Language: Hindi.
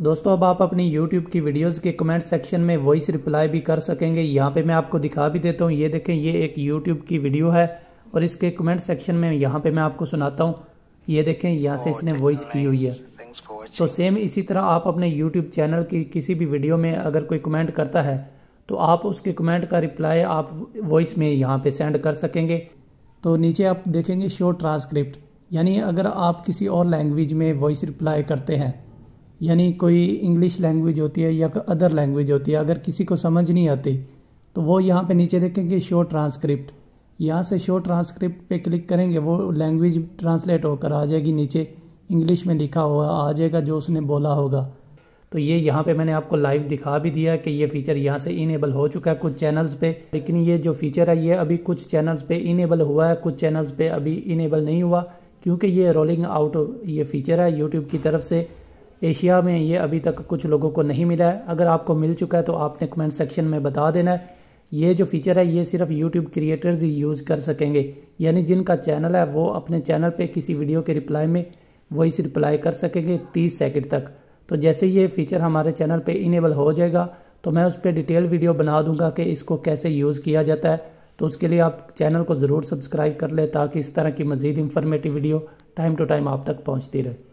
दोस्तों अब आप अपनी YouTube की वीडियोस के कमेंट सेक्शन में वॉइस रिप्लाई भी कर सकेंगे यहाँ पे मैं आपको दिखा भी देता हूँ ये देखें ये एक YouTube की वीडियो है और इसके कमेंट सेक्शन में यहाँ पे मैं आपको सुनाता हूँ ये देखें यहाँ से oh, इसने वॉइस की हुई है तो सेम इसी तरह आप अपने यूट्यूब चैनल की किसी भी वीडियो में अगर कोई कमेंट करता है तो आप उसके कमेंट का रिप्लाई आप वॉइस में यहाँ पर सेंड कर सकेंगे तो नीचे आप देखेंगे शो ट्रांसक्रिप्ट यानी अगर आप किसी और लैंग्वेज में वॉइस रिप्लाई करते हैं यानी कोई इंग्लिश लैंग्वेज होती है या अदर लैंग्वेज होती है अगर किसी को समझ नहीं आती तो वो यहाँ पे नीचे देखेंगे शो ट्रांसक्रिप्ट यहाँ से शो ट्रांसक्रिप्ट पे क्लिक करेंगे वो लैंग्वेज ट्रांसलेट होकर आ जाएगी नीचे इंग्लिश में लिखा हुआ आ जाएगा जो उसने बोला होगा तो ये यहाँ पे मैंने आपको लाइव दिखा भी दिया कि ये फीचर यहाँ से इनेबल हो चुका है कुछ चैनल्स पे लेकिन ये जो फीचर है ये अभी कुछ चैनल्स पे इनेबल हुआ है कुछ चैनल्स पे अभी इनेबल नहीं हुआ क्योंकि ये रोलिंग आउट ये फीचर है यूट्यूब की तरफ से एशिया में ये अभी तक कुछ लोगों को नहीं मिला है अगर आपको मिल चुका है तो आपने कमेंट सेक्शन में बता देना है ये जो फीचर है ये सिर्फ यूट्यूब क्रिएटर्स ही यूज़ कर सकेंगे यानी जिनका चैनल है वो अपने चैनल पे किसी वीडियो के रिप्लाई में वॉइस रिप्लाई कर सकेंगे 30 सेकंड तक तो जैसे ये फीचर हमारे चैनल पे इनेबल हो जाएगा तो मैं उस पर डिटेल वीडियो बना दूंगा कि इसको कैसे यूज़ किया जाता है तो उसके लिए आप चैनल को ज़रूर सब्सक्राइब कर लें ताकि इस तरह की मज़ीद informative video time to time आप तक पहुँचती रहे